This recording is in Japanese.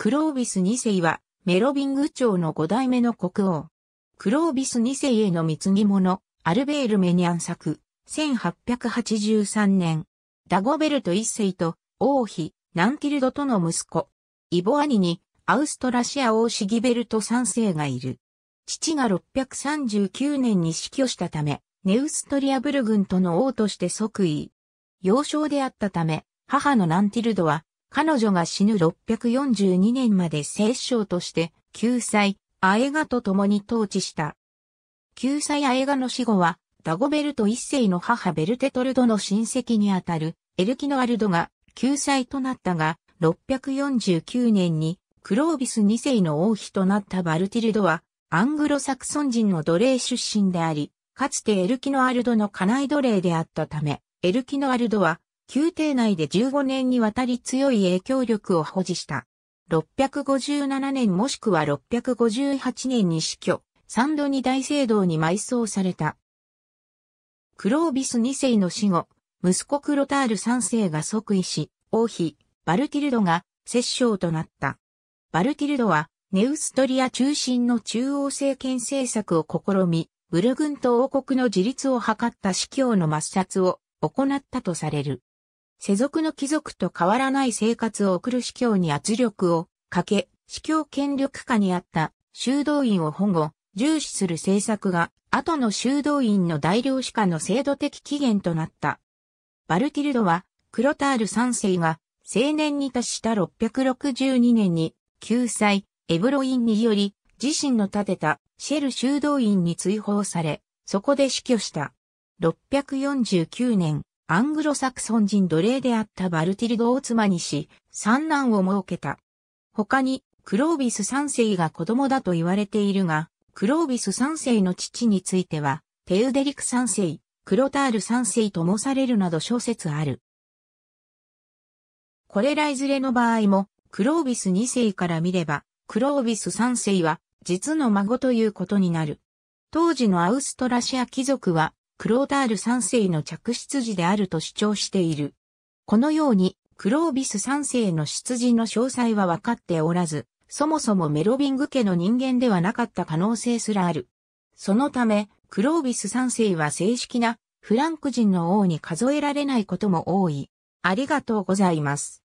クロービス2世は、メロビング朝の5代目の国王。クロービス2世への貢ぎ物、アルベール・メニャン作、1883年。ダゴベルト1世と、王妃、ナンティルドとの息子、イボアニに、アウストラシア王シギベルト3世がいる。父が639年に死去したため、ネウストリアブル軍との王として即位。幼少であったため、母のナンティルドは、彼女が死ぬ642年まで聖将として、救済、アエガと共に統治した。救済アエガの死後は、ダゴベルト一世の母ベルテトルドの親戚にあたる、エルキノアルドが、救済となったが、649年に、クロービス二世の王妃となったバルティルドは、アングロサクソン人の奴隷出身であり、かつてエルキノアルドの家内奴隷であったため、エルキノアルドは宮廷内で15年にわたり強い影響力を保持した。657年もしくは658年に死去、ン度に大聖堂に埋葬された。クロービス2世の死後、息子クロタール3世が即位し、王妃、バルティルドが摂政となった。バルティルドは、ネウストリア中心の中央政権政策を試み、ブルグント王国の自立を図った司教の抹殺を行ったとされる。世俗の貴族と変わらない生活を送る司教に圧力をかけ、司教権力下にあった修道院を保護、重視する政策が、後の修道院の大量歯下の制度的起源となった。バルティルドは、クロタール3世が、青年に達した662年に、救済、エブロインにより、自身の建てたシェル修道院に追放され、そこで死去した。649年、アングロサクソン人奴隷であったバルティルドを妻にし、三男を設けた。他に、クロービス三世が子供だと言われているが、クロービス三世の父については、テウデリク三世、クロタール三世ともされるなど諸説ある。これらいずれの場合も、クロービス二世から見れば、クロービス三世は、実の孫ということになる。当時のアウストラシア貴族は、クロータール三世の着出時であると主張している。このように、クロービス三世の出自の詳細は分かっておらず、そもそもメロビング家の人間ではなかった可能性すらある。そのため、クロービス三世は正式なフランク人の王に数えられないことも多い。ありがとうございます。